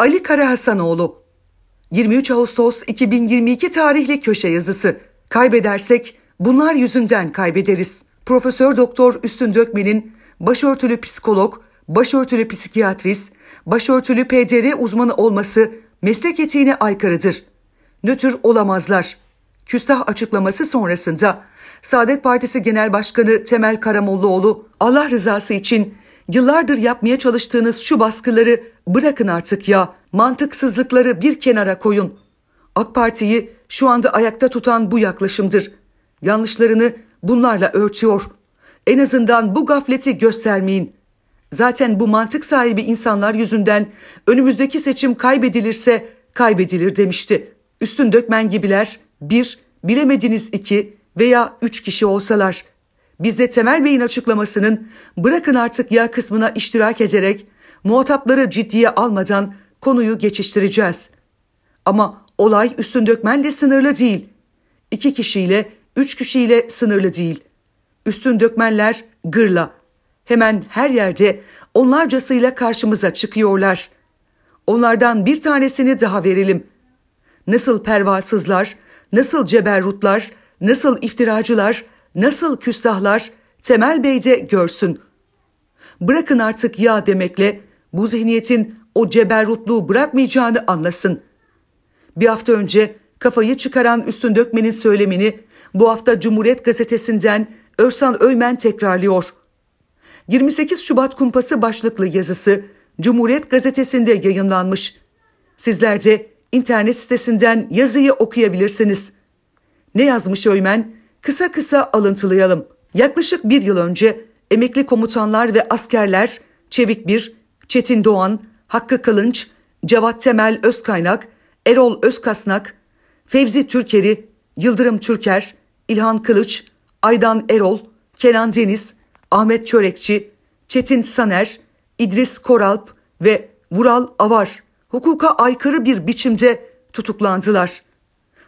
Ali Kara Hasanoğlu, 23 Ağustos 2022 tarihli köşe yazısı. Kaybedersek bunlar yüzünden kaybederiz. Profesör Doktor Üstün Dökmen'in başörtülü psikolog, başörtülü psikiyatrist, başörtülü PDR uzmanı olması meslek etiğine aykırıdır. Nötr olamazlar. Küstah açıklaması sonrasında Saadet Partisi Genel Başkanı Temel Karamollaoğlu Allah rızası için Yıllardır yapmaya çalıştığınız şu baskıları bırakın artık ya. Mantıksızlıkları bir kenara koyun. AK Parti'yi şu anda ayakta tutan bu yaklaşımdır. Yanlışlarını bunlarla örtüyor. En azından bu gafleti göstermeyin. Zaten bu mantık sahibi insanlar yüzünden önümüzdeki seçim kaybedilirse kaybedilir demişti. Üstün dökmen gibiler bir, bilemediniz iki veya üç kişi olsalar.'' Biz de Temel Bey'in açıklamasının bırakın artık ya kısmına iştirak ederek muhatapları ciddiye almadan konuyu geçiştireceğiz. Ama olay üstün dökmenle sınırlı değil. İki kişiyle, üç kişiyle sınırlı değil. Üstün dökmenler gırla. Hemen her yerde onlarcasıyla karşımıza çıkıyorlar. Onlardan bir tanesini daha verelim. Nasıl pervasızlar, nasıl ceberrutlar, nasıl iftiracılar, nasıl küstahlar Temel Bey'de görsün. Bırakın artık ya demekle bu zihniyetin o ceberrutluğu bırakmayacağını anlasın. Bir hafta önce kafayı çıkaran Üstün Dökmen'in söylemini bu hafta Cumhuriyet Gazetesi'nden Örsan Öymen tekrarlıyor. 28 Şubat Kumpası başlıklı yazısı Cumhuriyet Gazetesi'nde yayınlanmış. Sizler de internet sitesinden yazıyı okuyabilirsiniz. Ne yazmış Öymen? Kısa kısa alıntılayalım. Yaklaşık bir yıl önce emekli komutanlar ve askerler Çevik Bir, Çetin Doğan, Hakkı Kılınç, Cevat Temel Özkaynak, Erol Özkasnak, Fevzi Türkeri, Yıldırım Türker, İlhan Kılıç, Aydan Erol, Kenan Deniz, Ahmet Çörekçi, Çetin Saner, İdris Koralp ve Vural Avar hukuka aykırı bir biçimde tutuklandılar.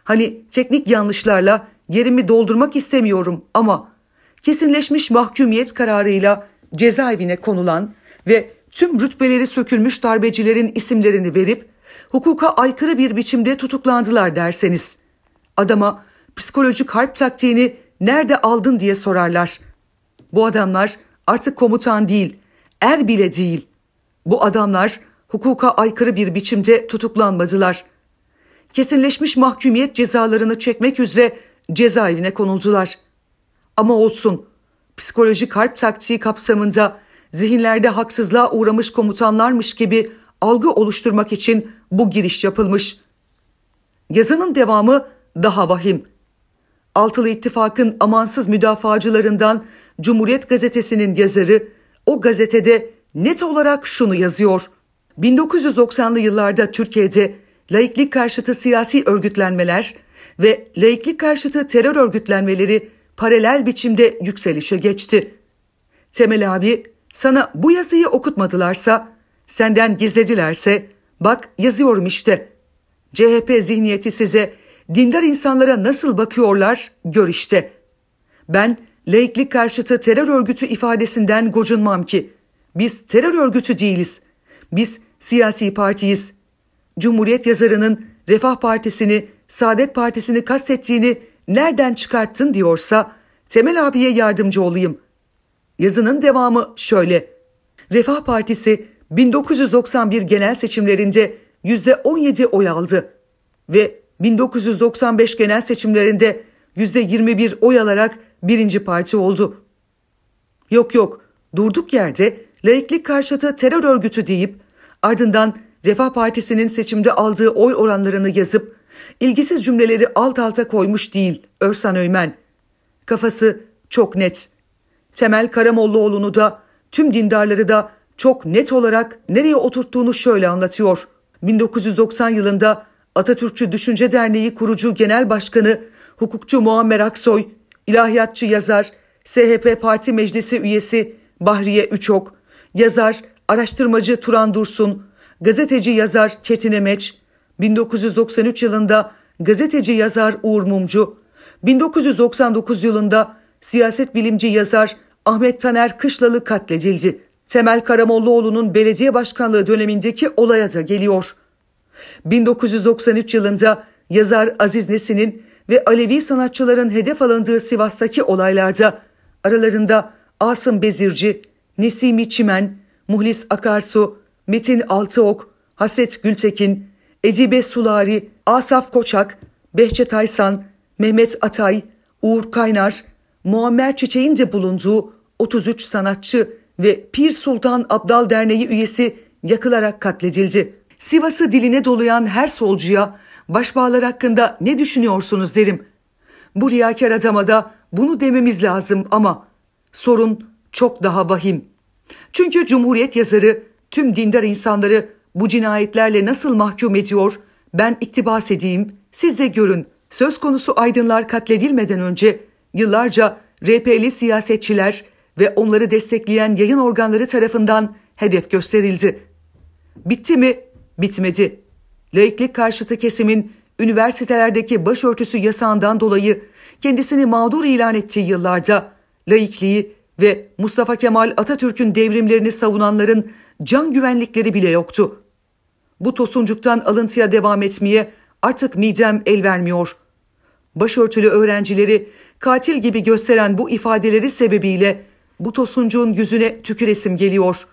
Hani teknik yanlışlarla yerimi doldurmak istemiyorum ama kesinleşmiş mahkumiyet kararıyla cezaevine konulan ve tüm rütbeleri sökülmüş darbecilerin isimlerini verip hukuka aykırı bir biçimde tutuklandılar derseniz. Adama psikolojik harp taktiğini nerede aldın diye sorarlar. Bu adamlar artık komutan değil, er bile değil. Bu adamlar hukuka aykırı bir biçimde tutuklanmadılar. Kesinleşmiş mahkumiyet cezalarını çekmek üzere cezaevine konuldular. Ama olsun, psikolojik harp taktiği kapsamında zihinlerde haksızlığa uğramış komutanlarmış gibi algı oluşturmak için bu giriş yapılmış. Yazının devamı daha vahim. Altılı İttifak'ın amansız müdafacılarından Cumhuriyet Gazetesi'nin yazarı o gazetede net olarak şunu yazıyor. 1990'lı yıllarda Türkiye'de laiklik karşıtı siyasi örgütlenmeler, ve laiklik karşıtı terör örgütlenmeleri paralel biçimde yükselişe geçti. Temel abi sana bu yazıyı okutmadılarsa, senden gizledilerse bak yazıyorum işte. CHP zihniyeti size dindar insanlara nasıl bakıyorlar gör işte. Ben laiklik karşıtı terör örgütü ifadesinden gocunmam ki. Biz terör örgütü değiliz. Biz siyasi partiyiz. Cumhuriyet yazarının Refah Partisi'ni Saadet Partisi'ni kastettiğini nereden çıkarttın diyorsa Temel abiye yardımcı olayım. Yazının devamı şöyle. Refah Partisi 1991 genel seçimlerinde %17 oy aldı ve 1995 genel seçimlerinde %21 oy alarak birinci parti oldu. Yok yok durduk yerde laiklik karşıtı terör örgütü deyip ardından Refah Partisi'nin seçimde aldığı oy oranlarını yazıp İlgisiz cümleleri alt alta koymuş değil Örsan Öymen. Kafası çok net. Temel Karamollaoğlu'nu da tüm dindarları da çok net olarak nereye oturttuğunu şöyle anlatıyor. 1990 yılında Atatürkçü Düşünce Derneği kurucu genel başkanı, hukukçu Muammer Aksoy, ilahiyatçı yazar, SHP Parti Meclisi üyesi Bahriye Üçok, yazar, araştırmacı Turan Dursun, gazeteci yazar Çetin Emeç, 1993 yılında gazeteci yazar Uğur Mumcu, 1999 yılında siyaset bilimci yazar Ahmet Taner Kışlalı katledildi. Temel Karamollaoğlu'nun belediye başkanlığı dönemindeki olaya da geliyor. 1993 yılında yazar Aziz Nesin'in ve Alevi sanatçıların hedef alındığı Sivas'taki olaylarda aralarında Asım Bezirci, Nesimi Çimen, Muhlis Akarsu, Metin Altıok, Haset Gültekin, Ezibe Sulari, Asaf Koçak, Behçet Aysan, Mehmet Atay, Uğur Kaynar, Muammer Çiçek'in de bulunduğu 33 sanatçı ve Pir Sultan Abdal Derneği üyesi yakılarak katledildi. Sivas'ı diline dolayan her solcuya başbağlar hakkında ne düşünüyorsunuz derim. Bu riyakar adama da bunu dememiz lazım ama sorun çok daha vahim. Çünkü Cumhuriyet yazarı tüm dindar insanları bu cinayetlerle nasıl mahkum ediyor? Ben iktibas edeyim, siz de görün. Söz konusu aydınlar katledilmeden önce yıllarca RP'li siyasetçiler ve onları destekleyen yayın organları tarafından hedef gösterildi. Bitti mi? Bitmedi. Laiklik karşıtı kesimin üniversitelerdeki başörtüsü yasağından dolayı kendisini mağdur ilan ettiği yıllarda laikliği ve Mustafa Kemal Atatürk'ün devrimlerini savunanların can güvenlikleri bile yoktu. Bu tosuncuktan alıntıya devam etmeye artık midem el vermiyor. Başörtülü öğrencileri katil gibi gösteren bu ifadeleri sebebiyle bu tosuncuğun yüzüne tüküresim geliyor.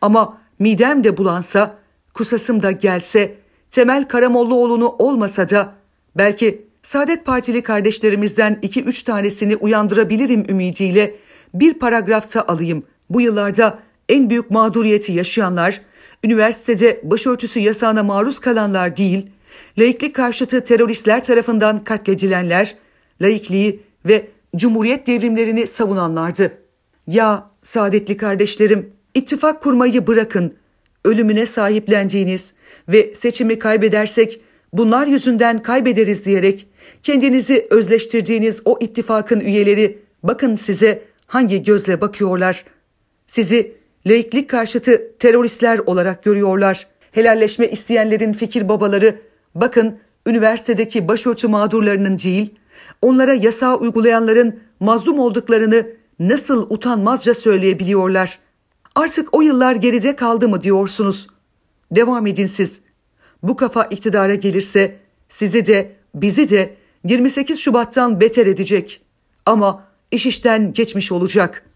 Ama midem de bulansa, kusasım da gelse, Temel Karamollaoğlu'nu olmasa da belki Saadet Partili kardeşlerimizden iki üç tanesini uyandırabilirim ümidiyle bir paragrafta alayım. Bu yıllarda en büyük mağduriyeti yaşayanlar, üniversitede başörtüsü yasağına maruz kalanlar değil, laiklik karşıtı teröristler tarafından katledilenler, laikliği ve cumhuriyet devrimlerini savunanlardı. Ya saadetli kardeşlerim, ittifak kurmayı bırakın. Ölümüne sahiplendiğiniz ve seçimi kaybedersek bunlar yüzünden kaybederiz diyerek kendinizi özleştirdiğiniz o ittifakın üyeleri bakın size hangi gözle bakıyorlar. Sizi laiklik karşıtı teröristler olarak görüyorlar. Helalleşme isteyenlerin fikir babaları, bakın üniversitedeki başörtü mağdurlarının değil, onlara yasağı uygulayanların mazlum olduklarını nasıl utanmazca söyleyebiliyorlar. Artık o yıllar geride kaldı mı diyorsunuz. Devam edin siz. Bu kafa iktidara gelirse sizi de bizi de 28 Şubat'tan beter edecek. Ama iş işten geçmiş olacak.''